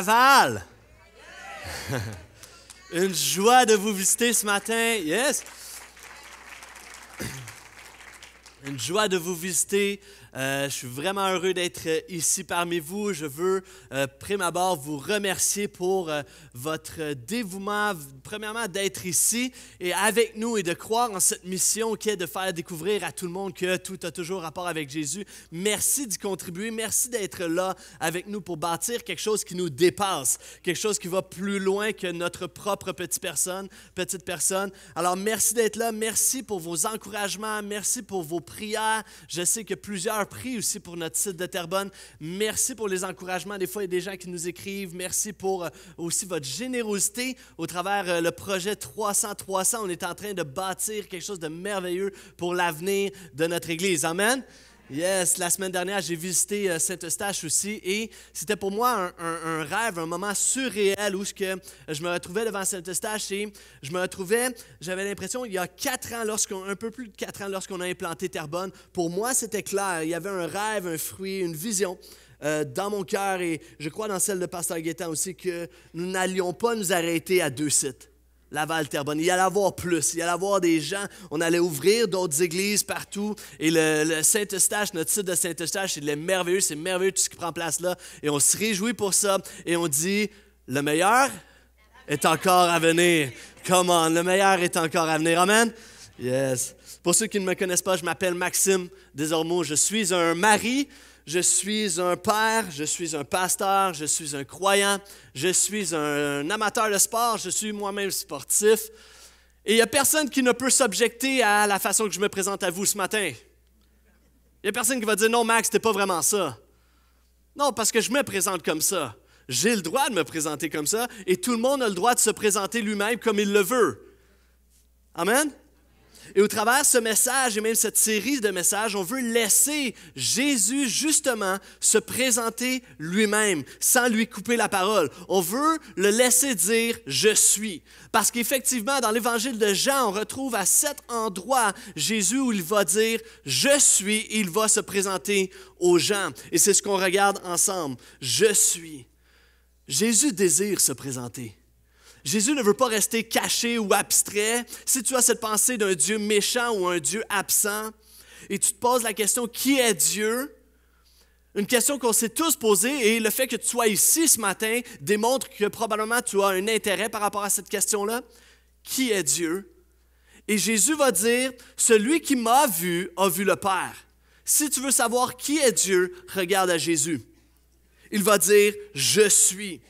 Une joie de vous visiter ce matin. Yes. Une joie de vous visiter euh, je suis vraiment heureux d'être euh, ici parmi vous. Je veux, euh, prime abord, vous remercier pour euh, votre dévouement, premièrement d'être ici et avec nous et de croire en cette mission qui est de faire découvrir à tout le monde que tout a toujours rapport avec Jésus. Merci d'y contribuer. Merci d'être là avec nous pour bâtir quelque chose qui nous dépasse, quelque chose qui va plus loin que notre propre petite personne. Petite personne. Alors, merci d'être là. Merci pour vos encouragements. Merci pour vos prières. Je sais que plusieurs prix aussi pour notre site de Terrebonne. Merci pour les encouragements. Des fois, il y a des gens qui nous écrivent. Merci pour euh, aussi votre générosité au travers euh, le projet 300-300. On est en train de bâtir quelque chose de merveilleux pour l'avenir de notre Église. Amen. Yes, la semaine dernière, j'ai visité Saint-Eustache euh, aussi et c'était pour moi un, rêve, un moment surréel où je, que je me retrouvais devant Saint-Eustache et je me retrouvais, j'avais l'impression, il y a quatre ans, lorsqu'on, un peu plus de quatre ans, lorsqu'on a implanté Terrebonne, pour moi, c'était clair. Il y avait un rêve, un fruit, une vision. Euh, dans mon cœur et je crois dans celle de Pasteur Guétan aussi que nous n'allions pas nous arrêter à deux sites Laval-Terrebonne. Il y allait avoir plus, il y allait avoir des gens. On allait ouvrir d'autres églises partout. Et le, Saint-Eustache, notre site de Saint-Eustache, il est merveilleux, c'est merveilleux tout ce qui prend place là. Et on se réjouit pour ça. Et on dit, le meilleur est encore à venir. Come on, le meilleur est encore à venir. Amen? Yes. Pour ceux qui ne me connaissent pas, je m'appelle Maxime Desormeaux. Je suis un mari je suis un père, je suis un pasteur, je suis un croyant, je suis un, amateur de sport, je suis moi-même sportif. Et il n'y a personne qui ne peut s'objecter à la façon que je me présente à vous ce matin. Il n'y a personne qui va dire non, Max, c'était pas vraiment ça. Non, parce que je me présente comme ça. J'ai le droit de me présenter comme ça et tout le monde a le droit de se présenter lui-même comme il le veut. Amen? Et au travers de ce message et même cette série de messages, on veut laisser Jésus justement se présenter lui-même sans lui couper la parole. On veut le laisser dire je suis. Parce qu'effectivement, dans l'évangile de Jean, on retrouve à cet endroit Jésus où il va dire je suis, il va se présenter aux gens. Et c'est ce qu'on regarde ensemble. Je suis. Jésus désire se présenter. Jésus ne veut pas rester caché ou abstrait. Si tu as cette pensée d'un Dieu méchant ou un Dieu absent, et tu te poses la question, qui est Dieu? Une question qu'on s'est tous posée, et le fait que tu sois ici ce matin démontre que probablement tu as un intérêt par rapport à cette question-là. Qui est Dieu? Et Jésus va dire, celui qui m'a vu a vu le Père. Si tu veux savoir qui est Dieu, regarde à Jésus. Il va dire, je suis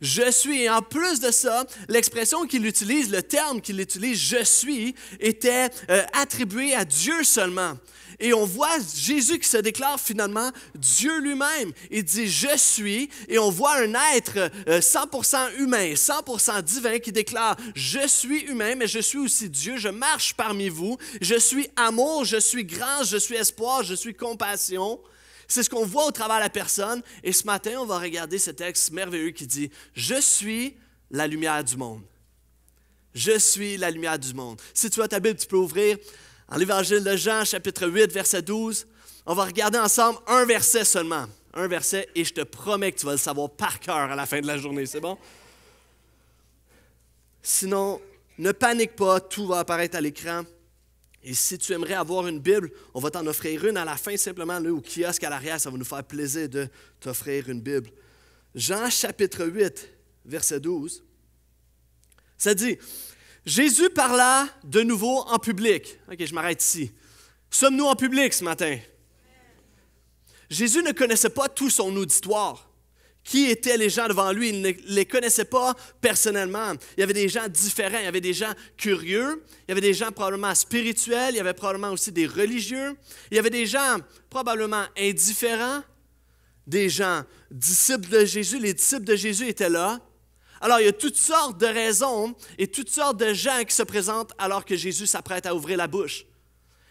je suis. Et en plus de ça, l'expression qu'il utilise, le terme qu'il utilise, je suis, était euh, attribué à Dieu seulement. Et on voit Jésus qui se déclare finalement Dieu lui-même. Il dit Je suis. Et on voit un être 100% euh, humain, 100% divin qui déclare Je suis humain, mais je suis aussi Dieu. Je marche parmi vous. Je suis amour, je suis grâce, je suis espoir, je suis compassion. C'est ce qu'on voit au travers de la personne. Et ce matin, on va regarder ce texte merveilleux qui dit, je suis la lumière du monde. Je suis la lumière du monde. Si tu as ta Bible, tu peux ouvrir en l'Évangile de Jean, chapitre 8, verset 12. On va regarder ensemble un verset seulement. Un verset, et je te promets que tu vas le savoir par cœur à la fin de la journée, c'est bon? Sinon, ne panique pas, tout va apparaître à l'écran. Et si tu aimerais avoir une Bible, on va t'en offrir une à la fin, simplement là, au kiosque à l'arrière. Ça va nous faire plaisir de t'offrir une Bible. Jean chapitre 8, verset 12. Ça dit Jésus parla de nouveau en public. OK, je m'arrête ici. Sommes-nous en public ce matin Jésus ne connaissait pas tout son auditoire qui étaient les gens devant lui. Il ne les connaissait pas personnellement. Il y avait des gens différents, il y avait des gens curieux, il y avait des gens probablement spirituels, il y avait probablement aussi des religieux, il y avait des gens probablement indifférents, des gens disciples de Jésus. Les disciples de Jésus étaient là. Alors, il y a toutes sortes de raisons et toutes sortes de gens qui se présentent alors que Jésus s'apprête à ouvrir la bouche.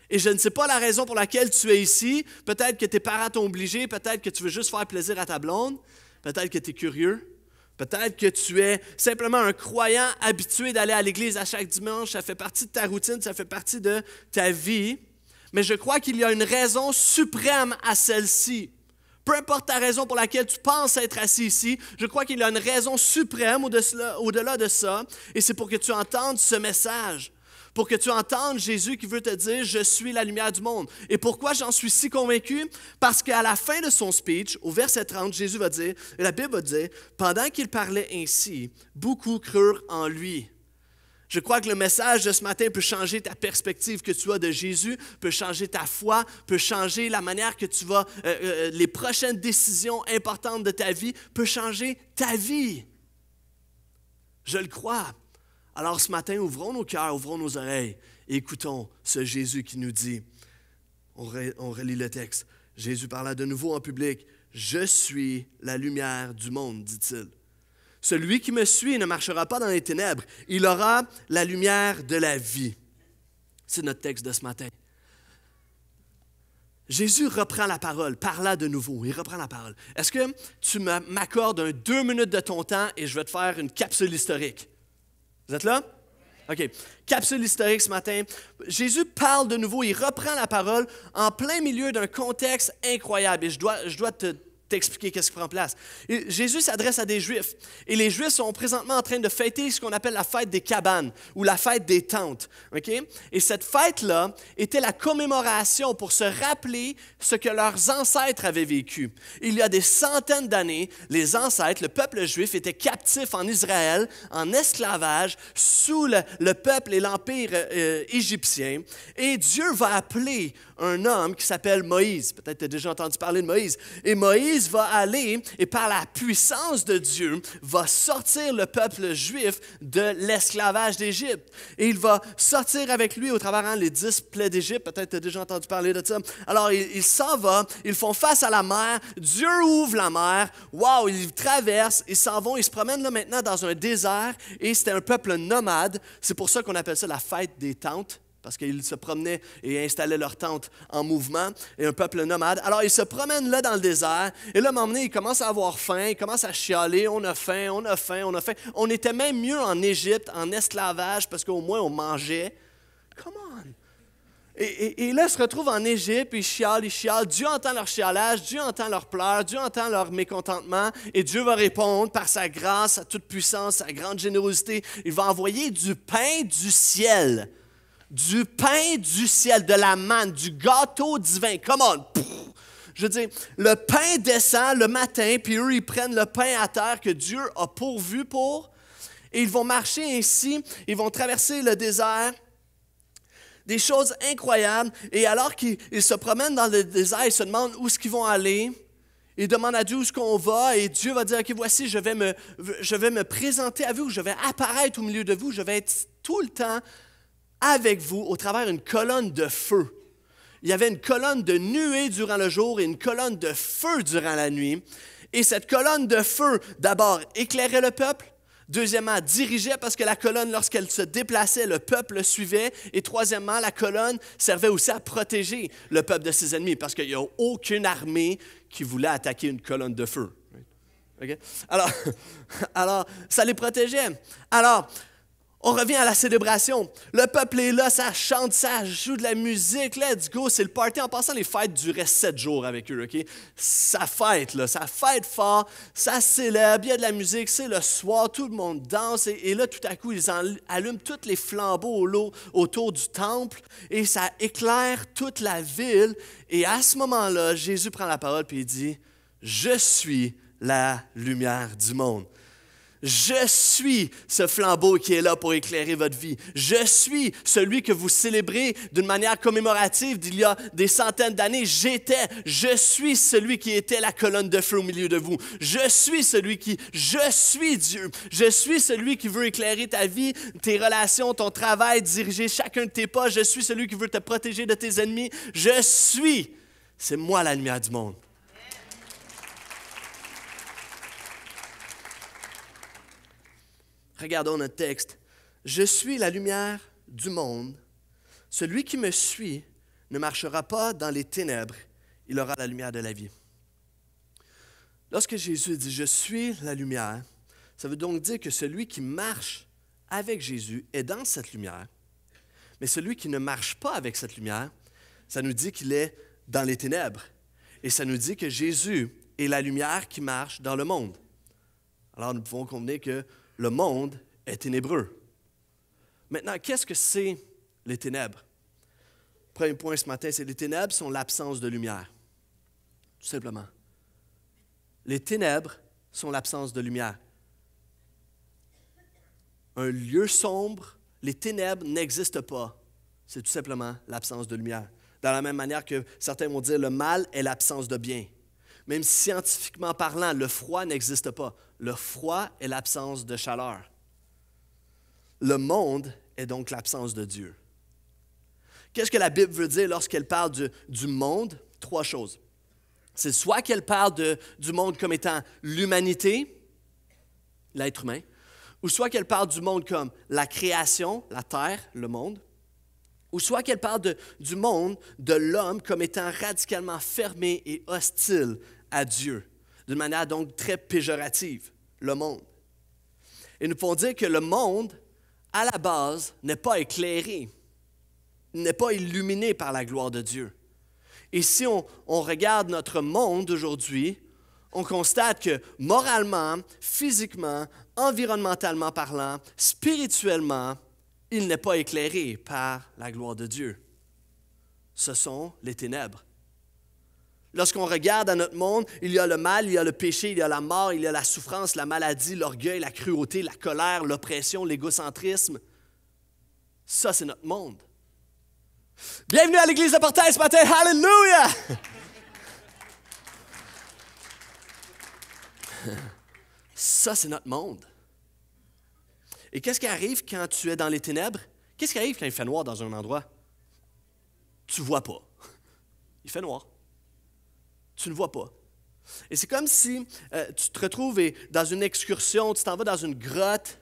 Et je ne sais pas la raison pour laquelle tu es ici. Peut-être que tes parents t'ont obligé, peut-être que tu veux juste faire plaisir à ta blonde, peut-être que tu es curieux, peut-être que tu es simplement un croyant habitué d'aller à l'église à chaque dimanche, ça fait partie de ta routine, ça fait partie de ta vie, mais je crois qu'il y a une raison suprême à celle-ci. Peu importe ta raison pour laquelle tu penses être assis ici, je crois qu'il y a une raison suprême au-delà de ça, et c'est pour que tu entendes ce message pour que tu entendes Jésus qui veut te dire, je suis la lumière du monde. Et pourquoi j'en suis si convaincu? Parce qu'à la fin de son speech, au verset 30, Jésus va dire, la Bible va dire, pendant qu'il parlait ainsi, beaucoup crurent en lui. Je crois que le message de ce matin peut changer ta perspective que tu as de Jésus, peut changer ta foi, peut changer la manière que tu vas, euh, euh, euh, les prochaines décisions importantes de ta vie, peut changer ta vie. Je le crois. Alors ce matin, ouvrons nos cœurs, ouvrons nos oreilles écoutons ce Jésus qui nous dit, on, relit le texte, Jésus parla de nouveau en public, Je suis la lumière du monde, dit-il. Celui qui me suit ne marchera pas dans les ténèbres, il aura la lumière de la vie. C'est notre texte de ce matin. Jésus reprend la parole, parla de nouveau, il reprend la parole. Est-ce que tu m'accordes deux minutes de ton temps et je vais te faire une capsule historique? Vous êtes là? OK. Capsule historique ce matin. Jésus parle de nouveau, il reprend la parole en plein milieu d'un contexte incroyable. Et je dois, je dois te, t'expliquer qu'est-ce qui prend place. Jésus s'adresse à des Juifs et les Juifs sont présentement en train de fêter ce qu'on appelle la fête des cabanes ou la fête des tentes. OK? Et cette fête-là était la commémoration pour se rappeler ce que leurs ancêtres avaient vécu. Il y a des centaines d'années, les ancêtres, le peuple juif, était captif en Israël, en esclavage, sous le, peuple et l'empire euh, égyptien. Et Dieu va appeler un homme qui s'appelle Moïse. Peut-être tu as déjà entendu parler de Moïse. Et Moïse va aller et par la puissance de Dieu va sortir le peuple juif de l'esclavage d'Égypte. Et il va sortir avec lui au travers des hein, dix plaies d'Égypte. Peut-être tu as déjà entendu parler de ça. Alors il, s'en va, ils font face à la mer, Dieu ouvre la mer, waouh, ils traversent, ils s'en vont, ils se promènent là maintenant dans un désert et c'était un peuple nomade. C'est pour ça qu'on appelle ça la fête des tentes parce qu'ils se promenaient et installaient leur tente en mouvement, et un peuple nomade. Alors, ils se promènent là dans le désert, et là, à un moment donné, ils commencent à avoir faim, ils commencent à chialer, on a faim, on a faim, on a faim. On était même mieux en Égypte, en esclavage, parce qu'au moins, on mangeait. Come on! Et, là, ils se retrouvent en Égypte, ils chialent, ils chialent. Dieu entend leur chialage, Dieu entend leurs pleurs, Dieu entend leur mécontentement, et Dieu va répondre par sa grâce, sa toute puissance, sa grande générosité. Il va envoyer du pain du ciel du pain du ciel, de la manne, du gâteau divin. Come on! Je veux dire, le pain descend le matin, puis eux, ils prennent le pain à terre que Dieu a pourvu pour. Et ils vont marcher ainsi, ils vont traverser le désert. Des choses incroyables. Et alors qu'ils se promènent dans le désert, ils se demandent où est-ce qu'ils vont aller. Ils demandent à Dieu où est-ce qu'on va. Et Dieu va dire, OK, voici, je vais, me, je vais me présenter à vous, je vais apparaître au milieu de vous, je vais être tout le temps avec vous au travers d'une colonne de feu. Il y avait une colonne de nuée durant le jour et une colonne de feu durant la nuit. Et cette colonne de feu, d'abord, éclairait le peuple. Deuxièmement, dirigeait parce que la colonne, lorsqu'elle se déplaçait, le peuple le suivait. Et troisièmement, la colonne servait aussi à protéger le peuple de ses ennemis parce qu'il n'y a aucune armée qui voulait attaquer une colonne de feu. Alors, alors, ça les protégeait. Alors, on revient à la célébration. Le peuple est là, ça chante, ça joue de la musique. Let's go, c'est le party. En passant, les fêtes durent sept jours avec eux, OK? Ça fête, là, ça fête fort, ça célèbre, il y a de la musique, c'est le soir, tout le monde danse. Et, là, tout à coup, ils allument tous les flambeaux autour du temple et ça éclaire toute la ville. Et à ce moment-là, Jésus prend la parole et il dit, « Je suis la lumière du monde. » Je suis ce flambeau qui est là pour éclairer votre vie. Je suis celui que vous célébrez d'une manière commémorative d'il y a des centaines d'années. J'étais, je suis celui qui était la colonne de feu au milieu de vous. Je suis celui qui, je suis Dieu. Je suis celui qui veut éclairer ta vie, tes relations, ton travail, diriger chacun de tes pas. Je suis celui qui veut te protéger de tes ennemis. Je suis. C'est moi la lumière du monde. Regardons notre texte. Je suis la lumière du monde. Celui qui me suit ne marchera pas dans les ténèbres, il aura la lumière de la vie. Lorsque Jésus dit Je suis la lumière, ça veut donc dire que celui qui marche avec Jésus est dans cette lumière, mais celui qui ne marche pas avec cette lumière, ça nous dit qu'il est dans les ténèbres. Et ça nous dit que Jésus est la lumière qui marche dans le monde. Alors nous pouvons convenir que le monde est ténébreux. Maintenant, qu'est-ce que c'est les ténèbres? Premier point ce matin, c'est les ténèbres sont l'absence de lumière. Tout simplement. Les ténèbres sont l'absence de lumière. Un lieu sombre, les ténèbres n'existent pas. C'est tout simplement l'absence de lumière. Dans la même manière que certains vont dire le mal est l'absence de bien. Même scientifiquement parlant, le froid n'existe pas le froid est l'absence de chaleur. Le monde est donc l'absence de Dieu. Qu'est-ce que la Bible veut dire lorsqu'elle parle du, monde? Trois choses. C'est soit qu'elle parle du monde comme étant l'humanité, l'être humain, ou soit qu'elle parle du monde comme la création, la terre, le monde, ou soit qu'elle parle du monde, de l'homme, comme étant radicalement fermé et hostile à Dieu d'une manière donc très péjorative, le monde. Et nous pouvons dire que le monde, à la base, n'est pas éclairé, n'est pas illuminé par la gloire de Dieu. Et si on, on regarde notre monde aujourd'hui, on constate que moralement, physiquement, environnementalement parlant, spirituellement, il n'est pas éclairé par la gloire de Dieu. Ce sont les ténèbres. Lorsqu'on regarde à notre monde, il y a le mal, il y a le péché, il y a la mort, il y a la souffrance, la maladie, l'orgueil, la cruauté, la colère, l'oppression, l'égocentrisme. Ça, c'est notre monde. Bienvenue à l'église de Portail ce matin. Hallelujah! Ça, c'est notre monde. Et qu'est-ce qui arrive quand tu es dans les ténèbres? Qu'est-ce qui arrive quand il fait noir dans un endroit? Tu vois pas. Il fait noir tu ne vois pas. Et c'est comme si euh, tu te retrouves dans une excursion, tu t'en vas dans une grotte,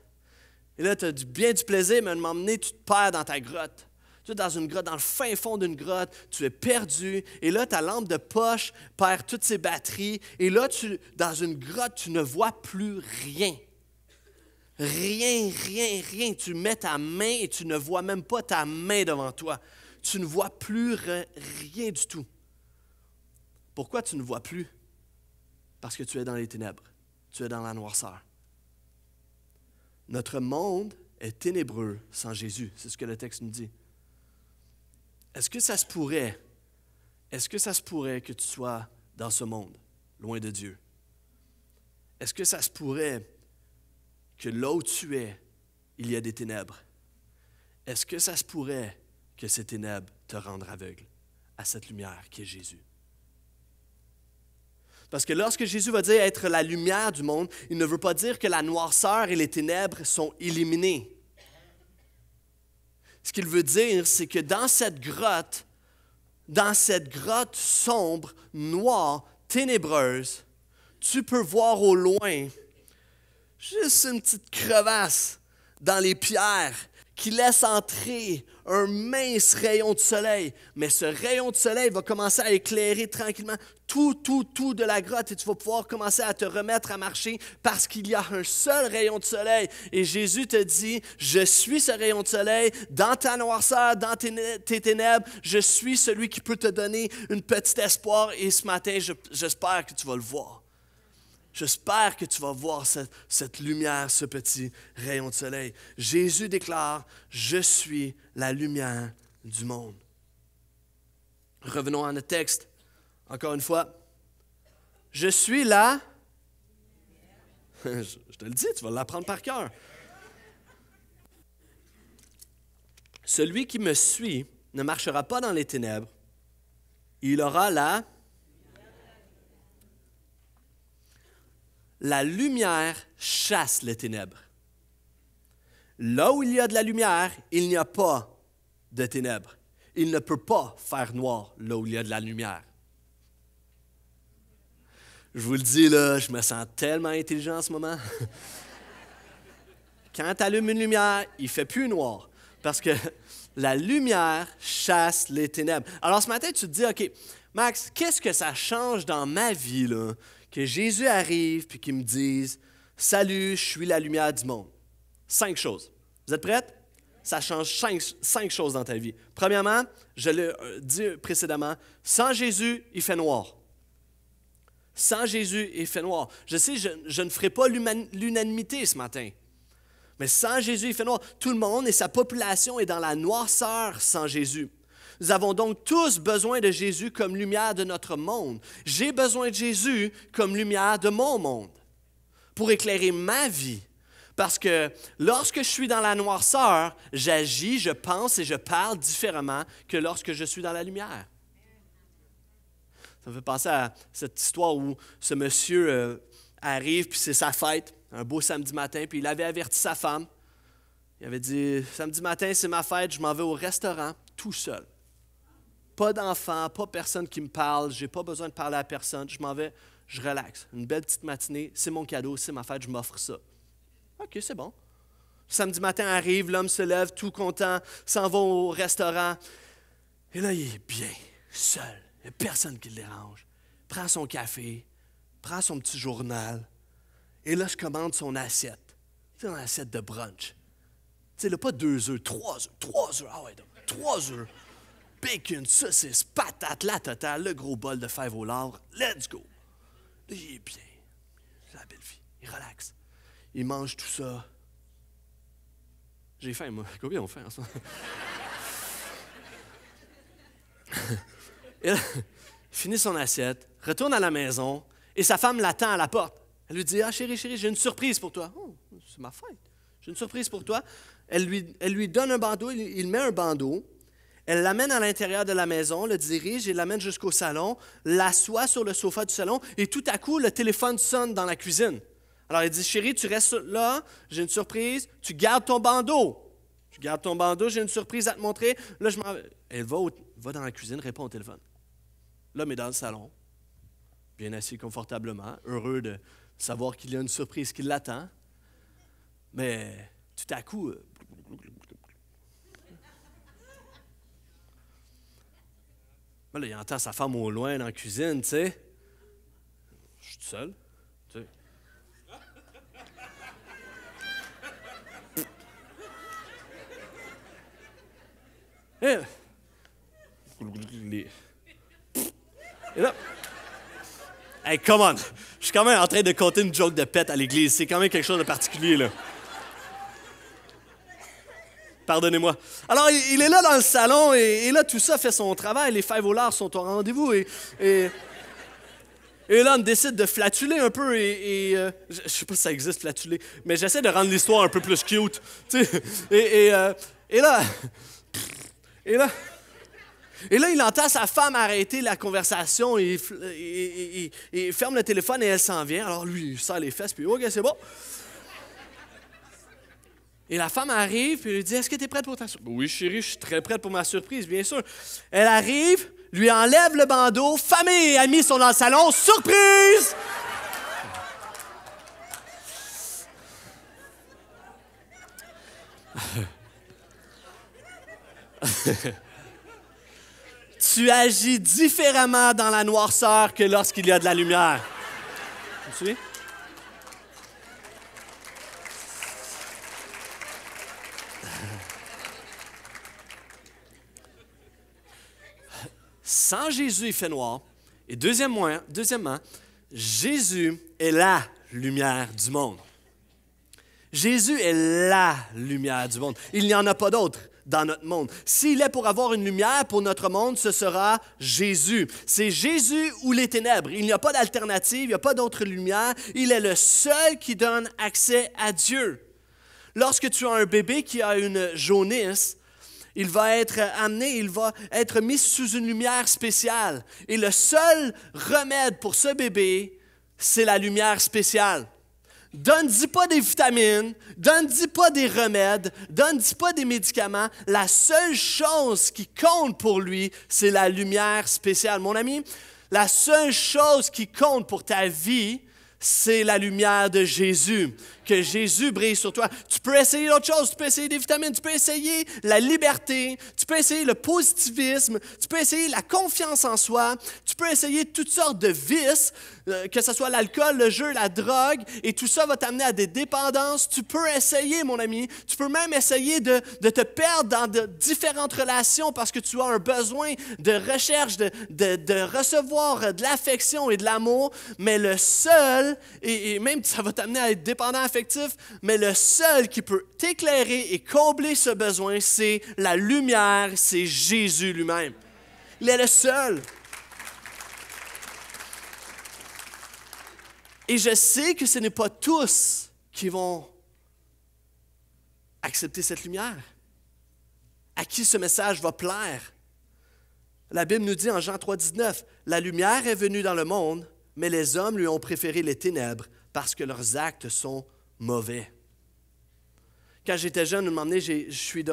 et là, tu as du, bien du plaisir, mais à un moment donné, tu te perds dans ta grotte. Tu es dans une grotte, dans le fin fond d'une grotte, tu es perdu, et là, ta lampe de poche perd toutes ses batteries, et là, tu, dans une grotte, tu ne vois plus rien. Rien, rien, rien. Tu mets ta main et tu ne vois même pas ta main devant toi. Tu ne vois plus rien du tout. Pourquoi tu ne vois plus? Parce que tu es dans les ténèbres, tu es dans la noirceur. Notre monde est ténébreux sans Jésus, c'est ce que le texte nous dit. Est-ce que ça se pourrait, est-ce que ça se pourrait que tu sois dans ce monde, loin de Dieu? Est-ce que ça se pourrait que là où tu es, il y a des ténèbres? Est-ce que ça se pourrait que ces ténèbres te rendent aveugle à cette lumière qui est Jésus? Parce que lorsque Jésus va dire être la lumière du monde, il ne veut pas dire que la noirceur et les ténèbres sont éliminées. Ce qu'il veut dire, c'est que dans cette grotte, dans cette grotte sombre, noire, ténébreuse, tu peux voir au loin juste une petite crevasse dans les pierres qui laisse entrer un mince rayon de soleil. Mais ce rayon de soleil va commencer à éclairer tranquillement tout, tout, tout de la grotte et tu vas pouvoir commencer à te remettre à marcher parce qu'il y a un seul rayon de soleil. Et Jésus te dit, je suis ce rayon de soleil dans ta noirceur, dans tes, ténèbres, je suis celui qui peut te donner une petite espoir et ce matin, j'espère que tu vas le voir. J'espère que tu vas voir cette, lumière, ce petit rayon de soleil. Jésus déclare, je suis la lumière du monde. Revenons à notre texte. Encore une fois, je suis là. » je te le dis, tu vas l'apprendre par cœur. Celui qui me suit ne marchera pas dans les ténèbres. Il aura la la lumière chasse les ténèbres. Là où il y a de la lumière, il n'y a pas de ténèbres. Il ne peut pas faire noir là où il y a de la lumière. Je vous le dis, là, je me sens tellement intelligent en ce moment. Quand tu allumes une lumière, il ne fait plus noir parce que la lumière chasse les ténèbres. Alors ce matin, tu te dis, OK, Max, qu'est-ce que ça change dans ma vie là, que Jésus arrive puis qu'il me dise Salut, je suis la lumière du monde. Cinq choses. Vous êtes prêts? Ça change cinq, choses dans ta vie. Premièrement, je l'ai euh, dit précédemment, sans Jésus, il fait noir. Sans Jésus, il fait noir. Je sais, je, je ne ferai pas l'unanimité ce matin. Mais sans Jésus, il fait noir. Tout le monde et sa population est dans la noirceur sans Jésus. Nous avons donc tous besoin de Jésus comme lumière de notre monde. J'ai besoin de Jésus comme lumière de mon monde pour éclairer ma vie. Parce que lorsque je suis dans la noirceur, j'agis, je pense et je parle différemment que lorsque je suis dans la lumière. Ça me fait penser à cette histoire où ce monsieur euh, arrive, puis c'est sa fête, un beau samedi matin, puis il avait averti sa femme. Il avait dit, samedi matin, c'est ma fête, je m'en vais au restaurant tout seul. Pas d'enfant, pas personne qui me parle, j'ai pas besoin de parler à personne, je m'en vais, je relaxe. Une belle petite matinée, c'est mon cadeau, c'est ma fête, je m'offre ça. OK, c'est bon. samedi matin arrive, l'homme se lève tout content, s'en va au restaurant. Et là, il est bien, seul. Il n'y a personne qui le dérange. Prend son café, prend son petit journal. Et là, je commande son assiette. C'est une assiette de brunch. Tu sais, pas deux œufs, trois œufs, trois œufs. Ah ouais, trois œufs. Bacon, saucisses, saucisse, patate, la totale, le gros bol de fèves au lard, let's go. il est bien. La belle vie. Il relaxe. Il mange tout ça. J'ai faim, moi. Combien on fait en Il finit son assiette, retourne à la maison et sa femme l'attend à la porte. Elle lui dit Ah, chérie, chérie, j'ai une surprise pour toi. Oh, c'est ma fête. J'ai une surprise pour toi. Elle lui, elle lui donne un bandeau, il met un bandeau, elle l'amène à l'intérieur de la maison, le dirige et l'amène jusqu'au salon, l'assoit sur le sofa du salon et tout à coup, le téléphone sonne dans la cuisine. Alors, elle dit Chérie, tu restes là, j'ai une surprise, tu gardes ton bandeau. Tu gardes ton bandeau, j'ai une surprise à te montrer. Là, Elle va, va dans la cuisine, répond au téléphone. L'homme est dans le salon, bien assis confortablement, heureux de savoir qu'il y a une surprise qui l'attend. Mais tout à coup, euh, là, il entend sa femme au loin dans la cuisine, tu sais. Je suis tout seul. Tu sais. Eh! là, hey, come on! Je suis quand même en train de compter une joke de pète à l'église. C'est quand même quelque chose de particulier, là pardonnez-moi. Alors, il, est là dans le salon et, là, tout ça fait son travail. Les five au sont au rendez-vous et, et, là, on décide de flatuler un peu et, euh, je, sais pas si ça existe, flatuler, mais j'essaie de rendre l'histoire un peu plus cute. et, euh, et là, et là, et là, il entend sa femme arrêter la conversation et, il ferme le téléphone et elle s'en vient. Alors lui, il sort les fesses, puis OK, c'est bon. Et la femme arrive, et lui dit Est-ce que tu es prête pour ta surprise Oui, chérie, je suis très prête pour ma surprise, bien sûr. Elle arrive, lui enlève le bandeau. Famille et amis sont dans le salon. Surprise tu agis différemment dans la noirceur que lorsqu'il y a de la lumière. Tu me sans Jésus, il fait noir. Et deuxièmement, deuxièmement Jésus est la lumière du monde. Jésus est la lumière du monde. Il n'y en a pas d'autre dans notre monde. S'il est pour avoir une lumière pour notre monde, ce sera Jésus. C'est Jésus ou les ténèbres. Il n'y a pas d'alternative, il n'y a pas d'autre lumière. Il est le seul qui donne accès à Dieu. Lorsque tu as un bébé qui a une jaunisse, il va être amené, il va être mis sous une lumière spéciale. Et le seul remède pour ce bébé, c'est la lumière spéciale. Donne-y pas des vitamines, donne-y pas des remèdes, donne-y pas des médicaments. La seule chose qui compte pour lui, c'est la lumière spéciale. Mon ami, la seule chose qui compte pour ta vie, c'est la lumière de Jésus que Jésus brille sur toi. Tu peux essayer d'autres choses. tu peux essayer des vitamines, tu peux essayer la liberté, tu peux essayer le positivisme, tu peux essayer la confiance en soi, tu peux essayer toutes sortes de vices, euh, que ce soit l'alcool, le jeu, la drogue, et tout ça va t'amener à des dépendances. Tu peux essayer, mon ami, tu peux même essayer de, te perdre dans de différentes relations parce que tu as un besoin de recherche, de, recevoir euh, de l'affection et de l'amour, mais le seul, et, et même ça va t'amener à être dépendant mais le seul qui peut t'éclairer et combler ce besoin, c'est la lumière, c'est Jésus lui-même. Il est le seul. Et je sais que ce n'est pas tous qui vont accepter cette lumière, à qui ce message va plaire. La Bible nous dit en Jean 3, 19, La lumière est venue dans le monde, mais les hommes lui ont préféré les ténèbres parce que leurs actes sont mauvais. Quand j'étais jeune, un moment euh, j'ai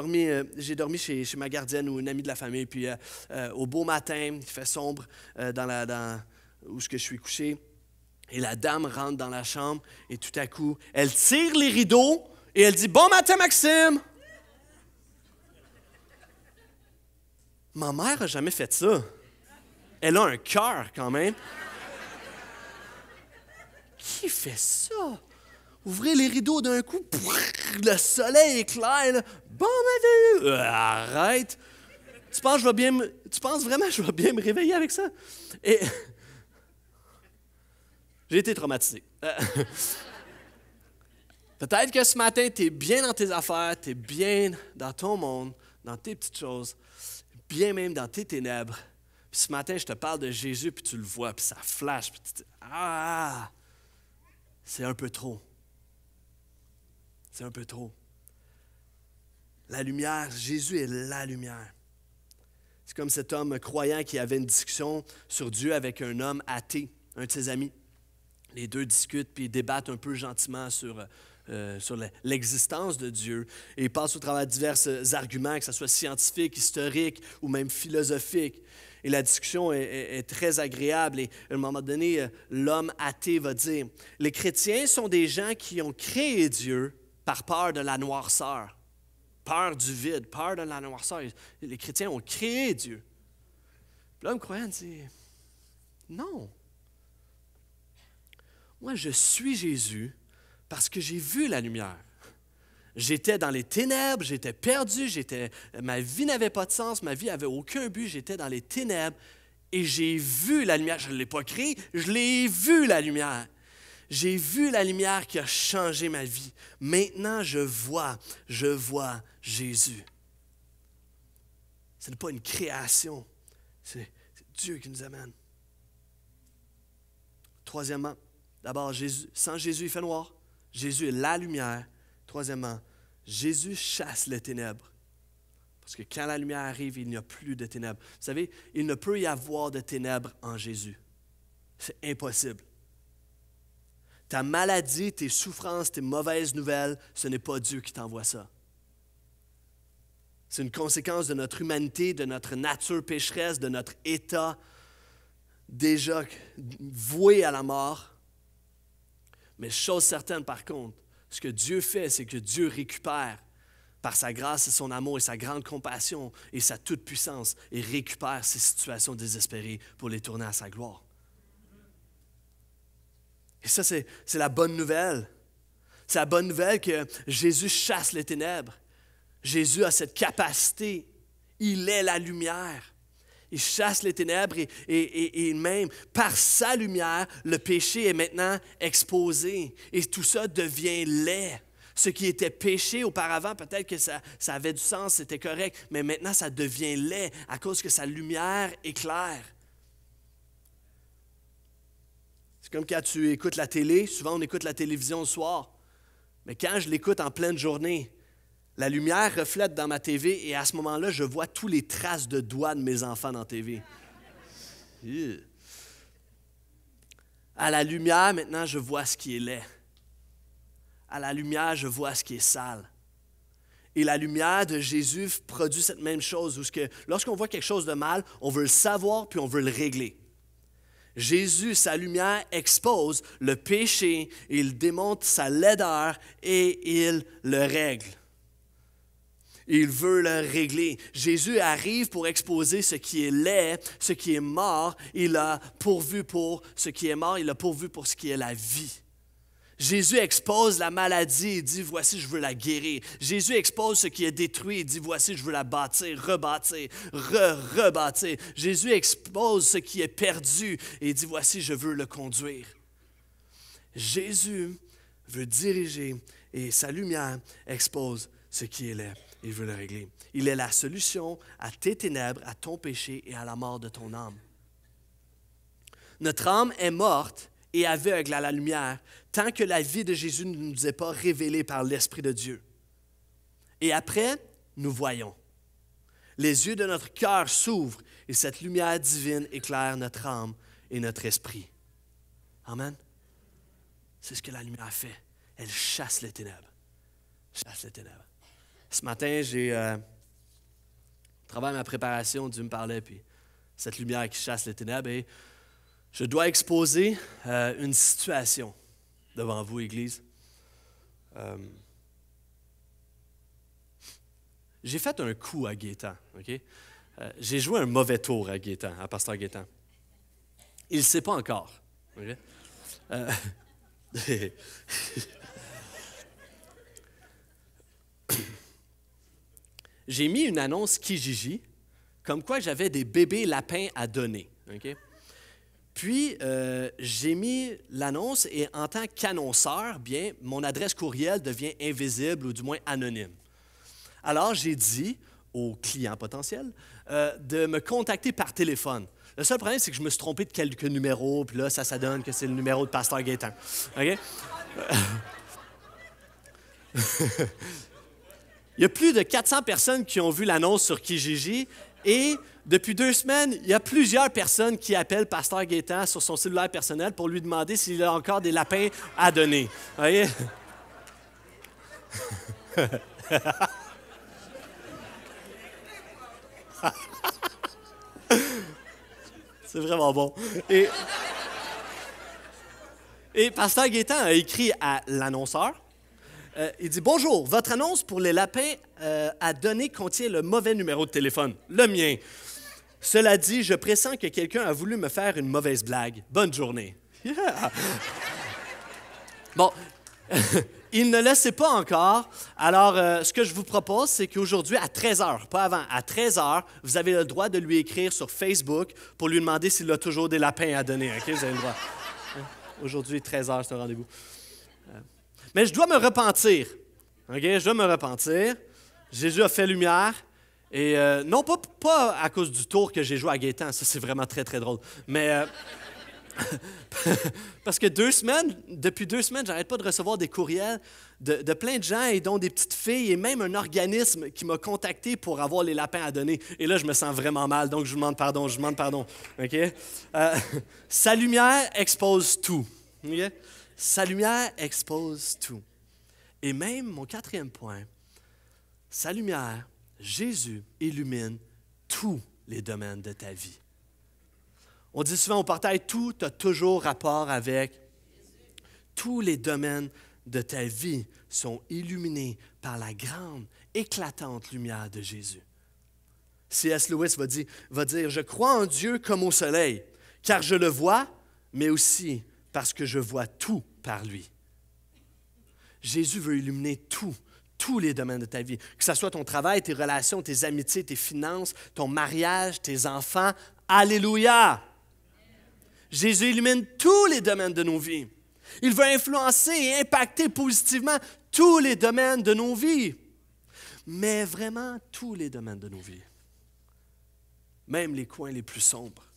dormi, chez, ma gardienne ou une amie de la famille. Puis euh, euh, au beau matin, il fait sombre dans la, dans, où je suis couché. Et la dame rentre dans la chambre et tout à coup, elle tire les rideaux et elle dit Bon matin, Maxime Ma mère n'a jamais fait ça. Elle a un cœur quand même. Qui fait ça Ouvrez les rideaux d'un coup, le soleil éclaire. Bon matin! arrête! Tu penses, je bien tu penses vraiment que je vais bien me réveiller avec ça? Et. J'ai été traumatisé. Euh, peut-être que ce matin, tu es bien dans tes affaires, tu es bien dans ton monde, dans tes petites choses, bien même dans tes ténèbres. Puis ce matin, je te parle de Jésus, puis tu le vois, puis ça flash, Ah, c'est un peu trop un peu trop. La lumière, Jésus est la lumière. C'est comme cet homme croyant qui avait une discussion sur Dieu avec un homme athée, un de ses amis. Les deux discutent puis débattent un peu gentiment sur, euh, sur l'existence de Dieu et passent au travers de divers euh, arguments, que ce soit scientifique, historique ou même philosophique. Et la discussion est, est très agréable. Et à un moment donné, euh, l'homme athée va dire Les chrétiens sont des gens qui ont créé Dieu, par peur de la noirceur, peur du vide, peur de la noirceur. Les chrétiens ont créé Dieu. L'homme croyant dit Non. Moi, je suis Jésus parce que j'ai vu la lumière. J'étais dans les ténèbres, j'étais perdu, j'étais, ma vie n'avait pas de sens, ma vie n'avait aucun but, j'étais dans les ténèbres et j'ai vu la lumière. Je ne l'ai pas créée, je l'ai vu la lumière. J'ai vu la lumière qui a changé ma vie. Maintenant, je vois, je vois Jésus. Ce n'est pas une création, c'est Dieu qui nous amène. Troisièmement, d'abord, Jésus, sans Jésus, il fait noir. Jésus est la lumière. Troisièmement, Jésus chasse les ténèbres. Parce que quand la lumière arrive, il n'y a plus de ténèbres. Vous savez, il ne peut y avoir de ténèbres en Jésus. C'est impossible. Ta maladie, tes souffrances, tes mauvaises nouvelles, ce n'est pas Dieu qui t'envoie ça. C'est une conséquence de notre humanité, de notre nature pécheresse, de notre état déjà voué à la mort. Mais chose certaine, par contre, ce que Dieu fait, c'est que Dieu récupère par sa grâce et son amour et sa grande compassion et sa toute-puissance et récupère ces situations désespérées pour les tourner à sa gloire. Et ça, c'est la bonne nouvelle. C'est la bonne nouvelle que Jésus chasse les ténèbres. Jésus a cette capacité. Il est la lumière. Il chasse les ténèbres et, même par sa lumière, le péché est maintenant exposé. Et tout ça devient laid. Ce qui était péché auparavant, peut-être que ça, ça avait du sens, c'était correct, mais maintenant ça devient laid à cause que sa lumière éclaire. C'est comme quand tu écoutes la télé, souvent on écoute la télévision le soir, mais quand je l'écoute en pleine journée, la lumière reflète dans ma TV et à ce moment-là, je vois tous les traces de doigts de mes enfants dans la TV. À la lumière, maintenant, je vois ce qui est laid. À la lumière, je vois ce qui est sale. Et la lumière de Jésus produit cette même chose, où lorsqu'on voit quelque chose de mal, on veut le savoir puis on veut le régler. Jésus, sa lumière expose le péché, il démontre sa laideur et il le règle. Il veut le régler. Jésus arrive pour exposer ce qui est laid, ce qui est mort. Il a pourvu pour ce qui est mort, il a pourvu pour ce qui est la vie. Jésus expose la maladie et dit, voici, je veux la guérir. Jésus expose ce qui est détruit et dit, voici, je veux la bâtir, rebâtir, re-rebâtir. Jésus expose ce qui est perdu et dit, voici, je veux le conduire. Jésus veut diriger et sa lumière expose ce qui est là Il veut le régler. Il est la solution à tes ténèbres, à ton péché et à la mort de ton âme. Notre âme est morte et aveugle à la lumière tant que la vie de Jésus ne nous est pas révélée par l'Esprit de Dieu. Et après, nous voyons. Les yeux de notre cœur s'ouvrent et cette lumière divine éclaire notre âme et notre esprit. Amen. C'est ce que la lumière fait. Elle chasse les ténèbres. Chasse les ténèbres. Ce matin, j'ai euh, travaillé ma préparation, Dieu me parlait, puis cette lumière qui chasse les ténèbres, et je dois exposer euh, une situation devant vous, Église. Euh, j'ai fait un coup à Gaétan, OK? Euh, j'ai joué un mauvais tour à Gaétan, à Pasteur Gaétan. Il ne sait pas encore, j'ai mis une annonce Kijiji comme quoi j'avais des bébés lapins à donner, OK? Puis, euh, j'ai mis l'annonce et en tant qu'annonceur, bien, mon adresse courriel devient invisible ou du moins anonyme. Alors, j'ai dit aux clients potentiels euh, de me contacter par téléphone. Le seul problème, c'est que je me suis trompé de quelques numéros, puis là, ça, ça donne que c'est le numéro de Pasteur Gaétan. OK? Il y a plus de 400 personnes qui ont vu l'annonce sur Kijiji et depuis deux semaines, il y a plusieurs personnes qui appellent Pasteur Gaétan sur son cellulaire personnel pour lui demander s'il a encore des lapins à donner. Vous voyez? C'est vraiment bon. Et, Pasteur Gaétan a écrit à l'annonceur, euh, il dit Bonjour, votre annonce pour les lapins euh, à donner contient le mauvais numéro de téléphone, le mien. Cela dit, je pressens que quelqu'un a voulu me faire une mauvaise blague. Bonne journée. bon, il ne le sait pas encore. Alors, euh, ce que je vous propose, c'est qu'aujourd'hui, à 13h, pas avant, à 13h, vous avez le droit de lui écrire sur Facebook pour lui demander s'il a toujours des lapins à donner. OK? Vous avez le droit. Aujourd'hui, 13h, c'est un rendez-vous. Mais je dois me repentir. Je dois me repentir. Jésus a fait lumière. Et euh, non, pas, pas, à cause du tour que j'ai joué à Gaétan. Ça, c'est vraiment très, très drôle. Mais. Euh, parce que deux semaines, depuis deux semaines, j'arrête pas de recevoir des courriels de, plein de gens, et dont des petites filles, et même un organisme qui m'a contacté pour avoir les lapins à donner. Et là, je me sens vraiment mal, donc je demande pardon, je demande pardon. OK? Euh, sa lumière expose tout. Sa lumière expose tout. Et même mon quatrième point, sa lumière, Jésus, illumine tous les domaines de ta vie. On dit souvent au portail, tout a toujours rapport avec tous les domaines de ta vie sont illuminés par la grande, éclatante lumière de Jésus. C.S. Lewis va va dire, Je crois en Dieu comme au soleil, car je le vois, mais aussi parce que je vois tout par lui. Jésus veut illuminer tout, tous les domaines de ta vie, que ce soit ton travail, tes relations, tes amitiés, tes finances, ton mariage, tes enfants. Alléluia! Jésus illumine tous les domaines de nos vies. Il veut influencer et impacter positivement tous les domaines de nos vies, mais vraiment tous les domaines de nos vies, même les coins les plus sombres.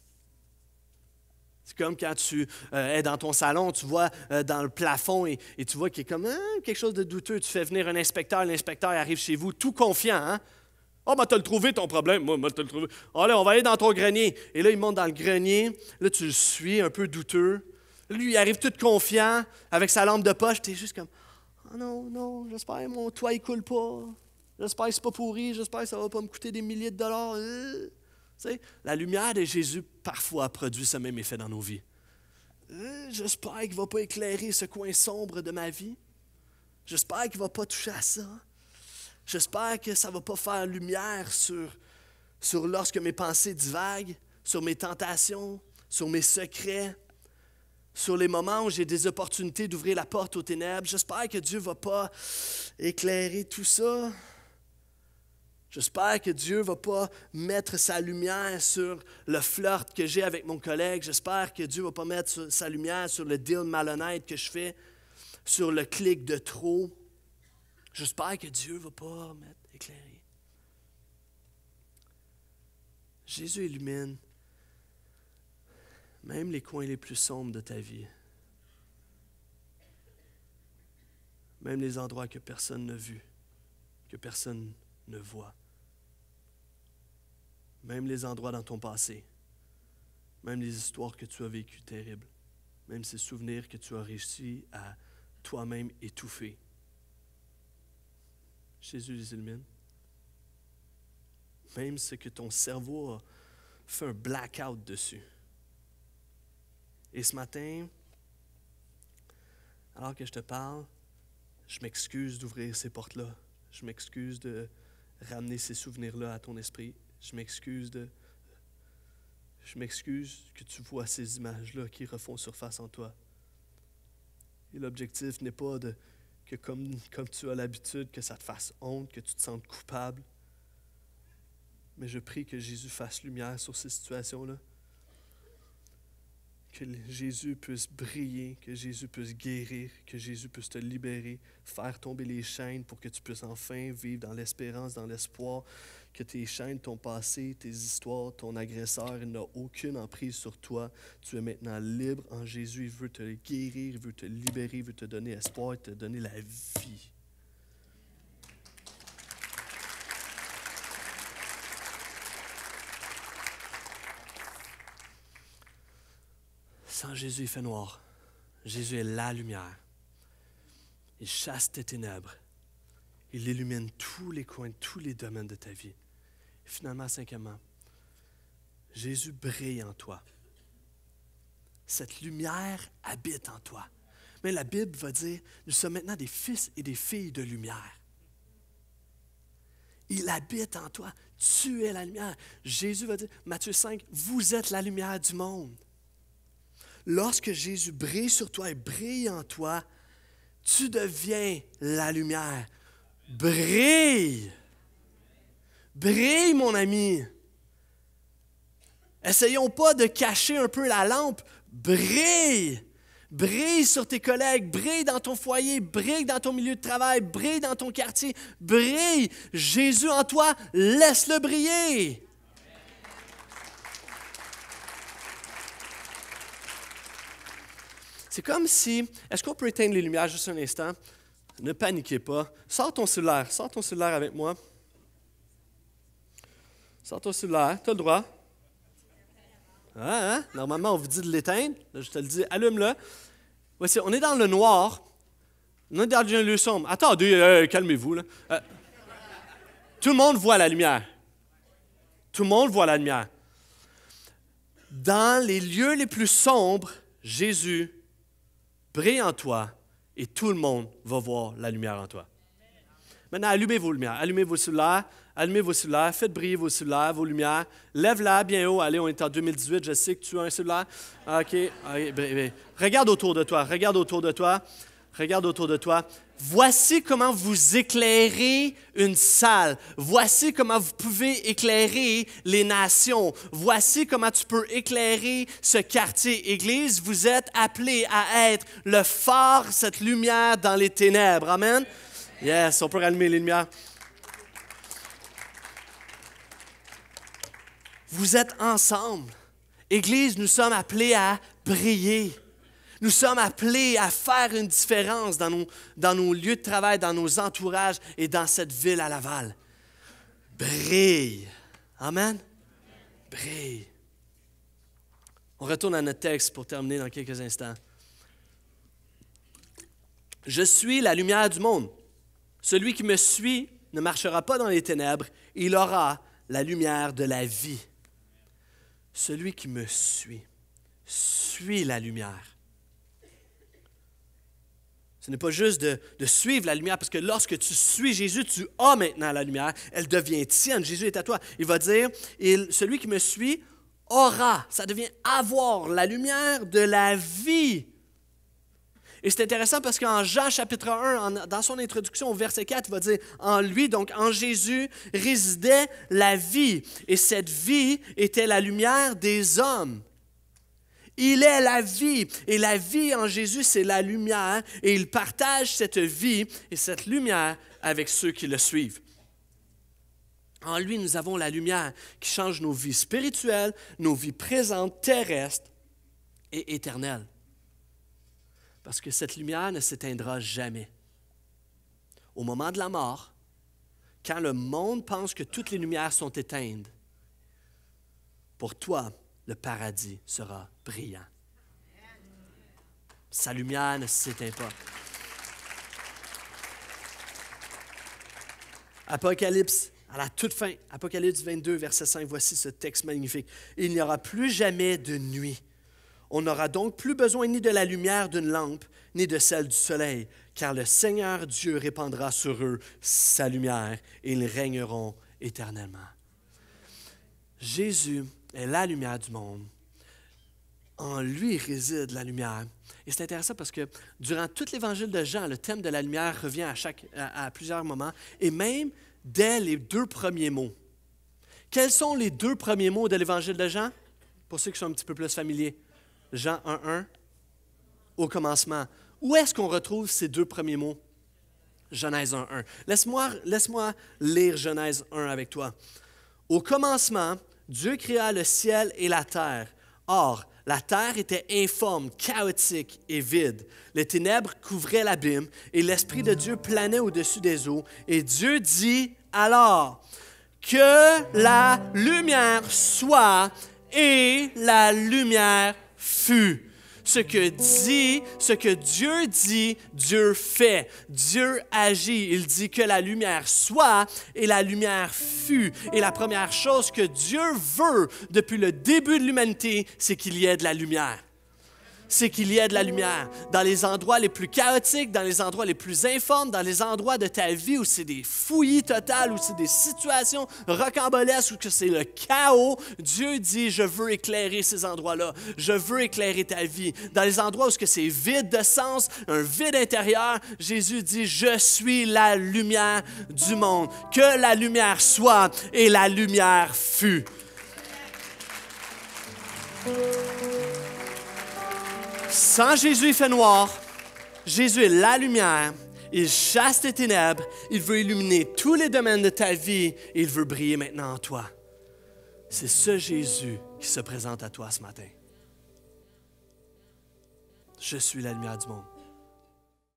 C'est comme quand tu euh, es dans ton salon, tu vois euh, dans le plafond et, tu vois qu'il y a comme hein, quelque chose de douteux. Tu fais venir un inspecteur, l'inspecteur arrive chez vous tout confiant. Hein? Oh, ben, t'as le trouvé ton problème. Moi, t'as le trouvé. Allez, ah, là, on va aller dans ton grenier. Et là, il monte dans le grenier. Là, tu le suis, un peu douteux. Lui, il arrive tout confiant avec sa lampe de poche. es juste comme Oh non, non, j'espère mon toit, il coule pas. J'espère que c'est pas pourri. J'espère que ça va pas me coûter des milliers de dollars. Euh la lumière de Jésus parfois produit ce même effet dans nos vies. Euh, j'espère qu'il ne va pas éclairer ce coin sombre de ma vie. J'espère qu'il ne va pas toucher à ça. J'espère que ça ne va pas faire lumière sur, sur lorsque mes pensées divaguent, sur mes tentations, sur mes secrets, sur les moments où j'ai des opportunités d'ouvrir la porte aux ténèbres. J'espère que Dieu ne va pas éclairer tout ça. J'espère que Dieu ne va pas mettre sa lumière sur le flirt que j'ai avec mon collègue. J'espère que Dieu ne va pas mettre sa lumière sur le deal malhonnête que je fais, sur le clic de trop. J'espère que Dieu ne va pas mettre éclairé. Jésus illumine même les coins les plus sombres de ta vie. Même les endroits que personne n'a vu, que personne ne voit même les endroits dans ton passé, même les histoires que tu as vécues terribles, même ces souvenirs que tu as réussi à toi-même étouffer. Jésus les illumine. Même ce que ton cerveau a fait un blackout dessus. Et ce matin, alors que je te parle, je m'excuse d'ouvrir ces portes-là. Je m'excuse de ramener ces souvenirs-là à ton esprit. Je m'excuse de. Je m'excuse que tu vois ces images-là qui refont surface en toi. Et l'objectif n'est pas de que comme, comme tu as l'habitude, que ça te fasse honte, que tu te sentes coupable. Mais je prie que Jésus fasse lumière sur ces situations-là. Que Jésus puisse briller, que Jésus puisse guérir, que Jésus puisse te libérer, faire tomber les chaînes pour que tu puisses enfin vivre dans l'espérance, dans l'espoir, que tes chaînes, ton passé, tes histoires, ton agresseur n'a aucune emprise sur toi. Tu es maintenant libre en Jésus. Il veut te guérir, il veut te libérer, il veut te donner espoir, il te donner la vie. Sans Jésus, il fait noir. Jésus est la lumière. Il chasse tes ténèbres. Il illumine tous les coins, tous les domaines de ta vie finalement, cinquièmement, Jésus brille en toi. Cette lumière habite en toi. Mais la Bible va dire, nous sommes maintenant des fils et des filles de lumière. Il habite en toi. Tu es la lumière. Jésus va dire, Matthieu 5, vous êtes la lumière du monde. Lorsque Jésus brille sur toi et brille en toi, tu deviens la lumière. Brille Brille, mon ami. Essayons pas de cacher un peu la lampe. Brille. Brille sur tes collègues, brille dans ton foyer, brille dans ton milieu de travail, brille dans ton quartier, brille. Jésus en toi, laisse-le briller. C'est comme si. Est-ce qu'on peut éteindre les lumières juste un instant? Ne paniquez pas. Sors ton cellulaire. Sors ton cellulaire avec moi. Sors toi cellulaire, tu as le droit. Hein, hein? Normalement, on vous dit de l'éteindre. je te le dis, allume-le. Voici, on est dans le noir. On est dans un lieu sombre. Attendez, euh, calmez-vous. Euh, tout le monde voit la lumière. Tout le monde voit la lumière. Dans les lieux les plus sombres, Jésus brille en toi et tout le monde va voir la lumière en toi. Maintenant, allumez vos lumières, allumez vos cellulaires, allumez vos cellulaires, faites briller vos cellulaires, vos lumières, lève-la bien haut, allez, on est en 2018, je sais que tu as un cellulaire. Ah, OK, ah, eh eh regarde autour de toi, regarde autour de toi, regarde autour de toi. Voici comment vous éclairez une salle. Voici comment vous pouvez éclairer les nations. Voici comment tu peux éclairer ce quartier. Église, vous êtes appelés à être le phare, cette lumière dans les ténèbres. Amen. Yes, on peut rallumer les lumières. Vous êtes ensemble. Église, nous sommes appelés à briller. Nous sommes appelés à faire une différence dans nos, lieux de travail, dans nos entourages et dans cette ville à Laval. Brille. Amen. Brille. On retourne à notre texte pour terminer dans quelques instants. Je suis la lumière du monde. Celui qui me suit ne marchera pas dans les ténèbres, il aura la lumière de la vie. Celui qui me suit, suit la lumière. Ce n'est pas juste de, suivre la lumière, parce que lorsque tu suis Jésus, tu as maintenant la lumière. Elle devient tienne. Jésus est à toi. Il va dire, celui qui me suit aura, ça devient avoir la lumière de la vie et c'est intéressant parce qu'en Jean chapitre 1, dans son introduction au verset 4, il va dire, en lui, donc en Jésus, résidait la vie. Et cette vie était la lumière des hommes. Il est la vie. Et la vie en Jésus, c'est la lumière. Et il partage cette vie et cette lumière avec ceux qui le suivent. En lui, nous avons la lumière qui change nos vies spirituelles, nos vies présentes, terrestres et éternelles. Parce que cette lumière ne s'éteindra jamais. Au moment de la mort, quand le monde pense que toutes les lumières sont éteintes, pour toi, le paradis sera brillant. Sa lumière ne s'éteint pas. Apocalypse, à la toute fin, Apocalypse 22, verset 5, voici ce texte magnifique. Il n'y aura plus jamais de nuit. On n'aura donc plus besoin ni de la lumière d'une lampe, ni de celle du soleil, car le Seigneur Dieu répandra sur eux sa lumière, et ils régneront éternellement. Jésus est la lumière du monde. En lui réside la lumière. Et c'est intéressant parce que durant tout l'évangile de Jean, le thème de la lumière revient à, chaque, plusieurs moments, et même dès les deux premiers mots. Quels sont les deux premiers mots de l'évangile de Jean? Pour ceux qui sont un petit peu plus familiers, Jean 1.1, au commencement. Où est-ce qu'on retrouve ces deux premiers mots? Genèse 1.1. Laisse-moi laisse lire Genèse 1 avec toi. Au commencement, Dieu créa le ciel et la terre. Or, la terre était informe, chaotique et vide. Les ténèbres couvraient l'abîme et l'Esprit de Dieu planait au-dessus des eaux. Et Dieu dit alors que la lumière soit et la lumière fut. Ce que dit, ce que Dieu dit, Dieu fait. Dieu agit. Il dit que la lumière soit et la lumière fut. Et la première chose que Dieu veut depuis le début de l'humanité, c'est qu'il y ait de la lumière c'est qu'il y ait de la lumière. Dans les endroits les plus chaotiques, dans les endroits les plus informes, dans les endroits de ta vie où c'est des fouillis totales, où c'est des situations rocambolesques, où c'est le chaos, Dieu dit, je veux éclairer ces endroits-là. Je veux éclairer ta vie. Dans les endroits où c'est vide de sens, un vide intérieur, Jésus dit, je suis la lumière du monde. Que la lumière soit et la lumière fut. Sans Jésus, il fait noir. Jésus est la lumière. Il chasse les ténèbres. Il veut illuminer tous les domaines de ta vie et il veut briller maintenant en toi. C'est ce Jésus qui se présente à toi ce matin. Je suis la lumière du monde.